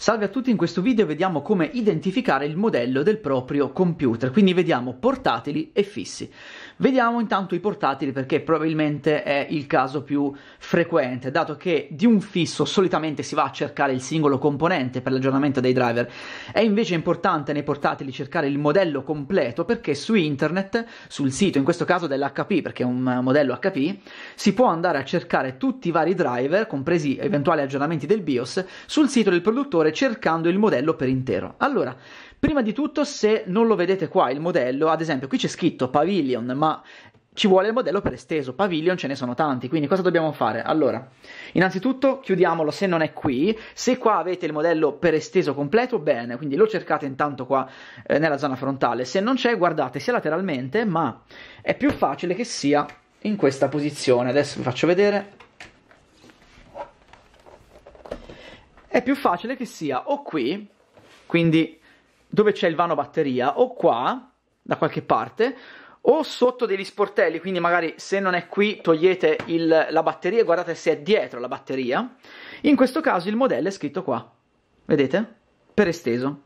Salve a tutti, in questo video vediamo come identificare il modello del proprio computer, quindi vediamo portatili e fissi. Vediamo intanto i portatili perché probabilmente è il caso più frequente, dato che di un fisso solitamente si va a cercare il singolo componente per l'aggiornamento dei driver. È invece importante nei portatili cercare il modello completo perché su internet, sul sito in questo caso dell'HP, perché è un modello HP, si può andare a cercare tutti i vari driver, compresi eventuali aggiornamenti del BIOS, sul sito del produttore cercando il modello per intero. Allora, Prima di tutto, se non lo vedete qua il modello, ad esempio, qui c'è scritto Pavilion, ma ci vuole il modello per esteso, pavilion ce ne sono tanti, quindi cosa dobbiamo fare? Allora, innanzitutto chiudiamolo se non è qui, se qua avete il modello per esteso completo, bene, quindi lo cercate intanto qua eh, nella zona frontale, se non c'è guardate sia lateralmente, ma è più facile che sia in questa posizione, adesso vi faccio vedere, è più facile che sia o qui, quindi dove c'è il vano batteria o qua, da qualche parte, o sotto degli sportelli, quindi magari se non è qui togliete il, la batteria e guardate se è dietro la batteria. In questo caso il modello è scritto qua, vedete? Per esteso.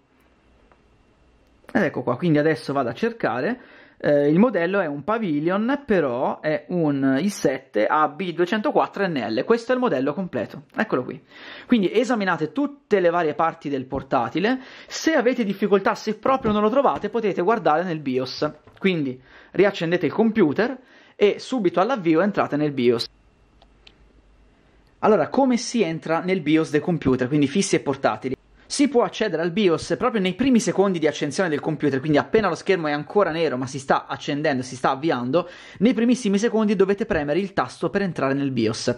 Ed ecco qua, quindi adesso vado a cercare eh, il modello è un Pavilion, però è un i7 AB204NL. Questo è il modello completo. Eccolo qui. Quindi esaminate tutte le varie parti del portatile. Se avete difficoltà, se proprio non lo trovate, potete guardare nel BIOS. Quindi riaccendete il computer e subito all'avvio entrate nel BIOS. Allora, come si entra nel BIOS del computer, quindi fissi e portatili? si può accedere al BIOS proprio nei primi secondi di accensione del computer, quindi appena lo schermo è ancora nero ma si sta accendendo, si sta avviando, nei primissimi secondi dovete premere il tasto per entrare nel BIOS.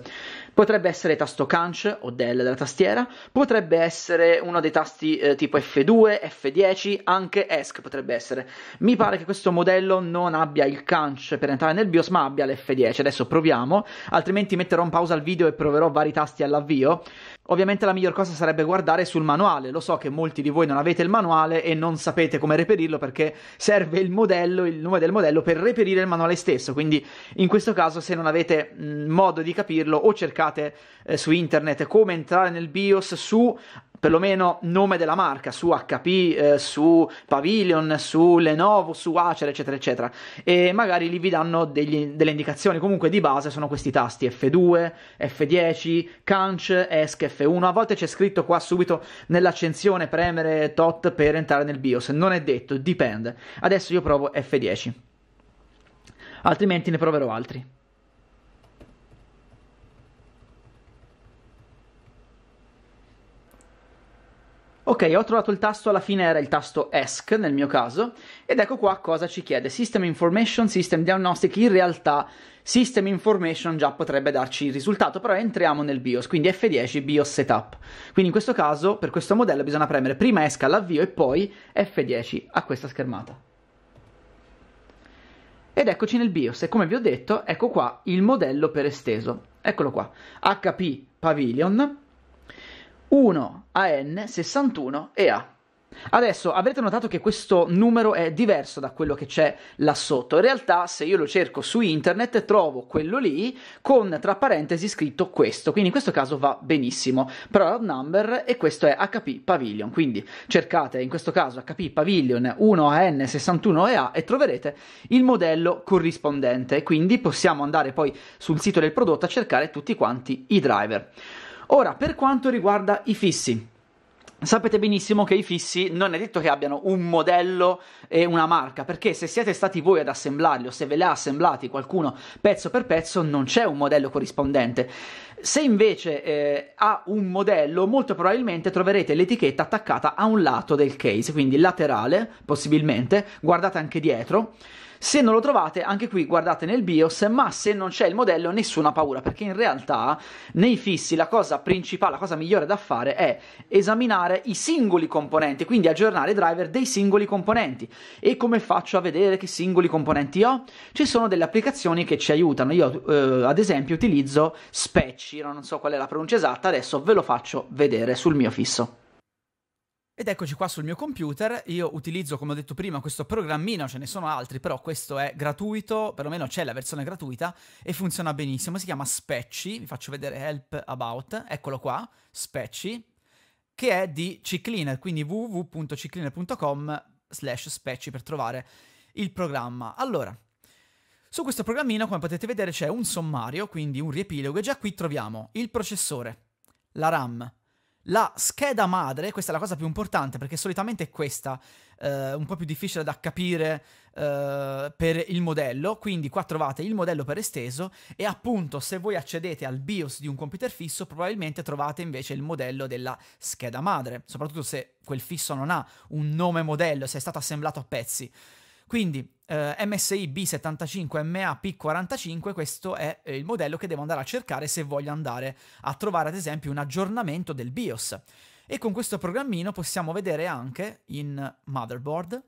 Potrebbe essere tasto Canc o del della tastiera, potrebbe essere uno dei tasti eh, tipo F2, F10, anche ESC potrebbe essere. Mi pare che questo modello non abbia il Canc per entrare nel BIOS, ma abbia l'F10. Adesso proviamo, altrimenti metterò in pausa il video e proverò vari tasti all'avvio. Ovviamente la miglior cosa sarebbe guardare sul manuale, lo so che molti di voi non avete il manuale e non sapete come reperirlo perché serve il modello, il nome del modello per reperire il manuale stesso, quindi in questo caso se non avete mm, modo di capirlo o cercate cercate eh, su internet come entrare nel BIOS su perlomeno nome della marca, su HP, eh, su Pavilion, su Lenovo, su Acer, eccetera, eccetera. E magari lì vi danno degli, delle indicazioni. Comunque di base sono questi tasti F2, F10, Canc, ESC, F1. A volte c'è scritto qua subito nell'accensione premere tot per entrare nel BIOS. Non è detto, dipende. Adesso io provo F10. Altrimenti ne proverò altri. Ok, ho trovato il tasto, alla fine era il tasto ESC nel mio caso, ed ecco qua cosa ci chiede, System Information, System Diagnostic, in realtà System Information già potrebbe darci il risultato, però entriamo nel BIOS, quindi F10 BIOS Setup. Quindi in questo caso, per questo modello, bisogna premere prima ESC all'avvio e poi F10 a questa schermata. Ed eccoci nel BIOS e come vi ho detto, ecco qua il modello per esteso. Eccolo qua, HP Pavilion, 1 a n 61 e a. Adesso avrete notato che questo numero è diverso da quello che c'è là sotto. In realtà, se io lo cerco su internet, trovo quello lì con tra parentesi scritto questo. Quindi in questo caso va benissimo. Però number e questo è HP Pavilion. Quindi cercate in questo caso HP Pavilion 1AN61EA e troverete il modello corrispondente. Quindi possiamo andare poi sul sito del prodotto a cercare tutti quanti i driver. Ora, per quanto riguarda i fissi, Sapete benissimo che i fissi non è detto che abbiano un modello e una marca, perché se siete stati voi ad assemblarli o se ve li ha assemblati qualcuno pezzo per pezzo, non c'è un modello corrispondente. Se invece eh, ha un modello, molto probabilmente troverete l'etichetta attaccata a un lato del case, quindi laterale, possibilmente, guardate anche dietro. Se non lo trovate, anche qui guardate nel BIOS, ma se non c'è il modello nessuna paura, perché in realtà nei fissi la cosa principale, la cosa migliore da fare è esaminare i singoli componenti, quindi aggiornare i driver dei singoli componenti. E come faccio a vedere che singoli componenti ho? Ci sono delle applicazioni che ci aiutano, io eh, ad esempio utilizzo Speci Shiro, non so qual è la pronuncia esatta, adesso ve lo faccio vedere sul mio fisso. Ed eccoci qua sul mio computer, io utilizzo come ho detto prima questo programmino, ce ne sono altri, però questo è gratuito, perlomeno c'è la versione gratuita e funziona benissimo, si chiama Specci, vi faccio vedere Help About, eccolo qua, Specci, che è di Ccleaner, quindi www.ccleaner.com slash Specci per trovare il programma. Allora, su questo programmino, come potete vedere, c'è un sommario, quindi un riepilogo, e già qui troviamo il processore, la RAM, la scheda madre, questa è la cosa più importante perché solitamente è questa, eh, un po' più difficile da capire eh, per il modello, quindi qua trovate il modello per esteso e appunto se voi accedete al BIOS di un computer fisso probabilmente trovate invece il modello della scheda madre, soprattutto se quel fisso non ha un nome modello, se è stato assemblato a pezzi. Quindi eh, MSI B75MA P45, questo è eh, il modello che devo andare a cercare se voglio andare a trovare ad esempio un aggiornamento del BIOS. E con questo programmino possiamo vedere anche in motherboard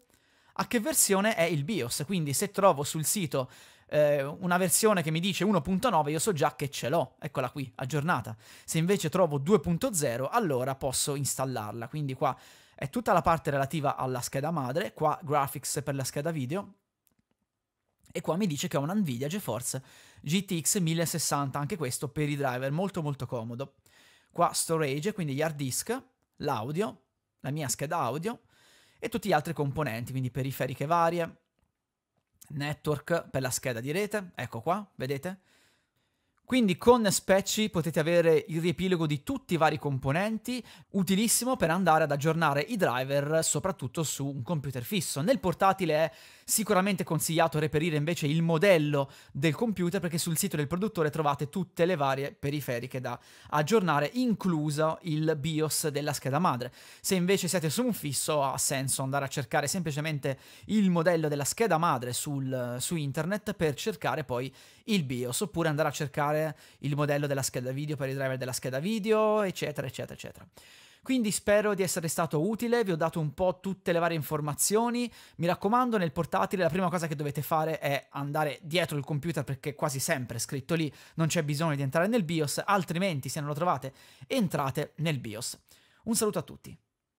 a che versione è il BIOS, quindi se trovo sul sito eh, una versione che mi dice 1.9 io so già che ce l'ho, eccola qui, aggiornata. Se invece trovo 2.0 allora posso installarla, quindi qua è tutta la parte relativa alla scheda madre, qua graphics per la scheda video, e qua mi dice che ho una Nvidia GeForce GTX 1060, anche questo per i driver, molto molto comodo. Qua storage, quindi gli hard disk, l'audio, la mia scheda audio e tutti gli altri componenti, quindi periferiche varie, network per la scheda di rete, ecco qua, vedete? Quindi con Specci potete avere il riepilogo di tutti i vari componenti, utilissimo per andare ad aggiornare i driver soprattutto su un computer fisso. Nel portatile è sicuramente consigliato reperire invece il modello del computer perché sul sito del produttore trovate tutte le varie periferiche da aggiornare, incluso il BIOS della scheda madre. Se invece siete su un fisso ha senso andare a cercare semplicemente il modello della scheda madre sul, su internet per cercare poi il BIOS oppure andare a cercare cambiare il modello della scheda video per i driver della scheda video, eccetera, eccetera, eccetera. Quindi spero di essere stato utile, vi ho dato un po' tutte le varie informazioni. Mi raccomando, nel portatile la prima cosa che dovete fare è andare dietro il computer perché quasi sempre è scritto lì, non c'è bisogno di entrare nel BIOS, altrimenti se non lo trovate entrate nel BIOS. Un saluto a tutti.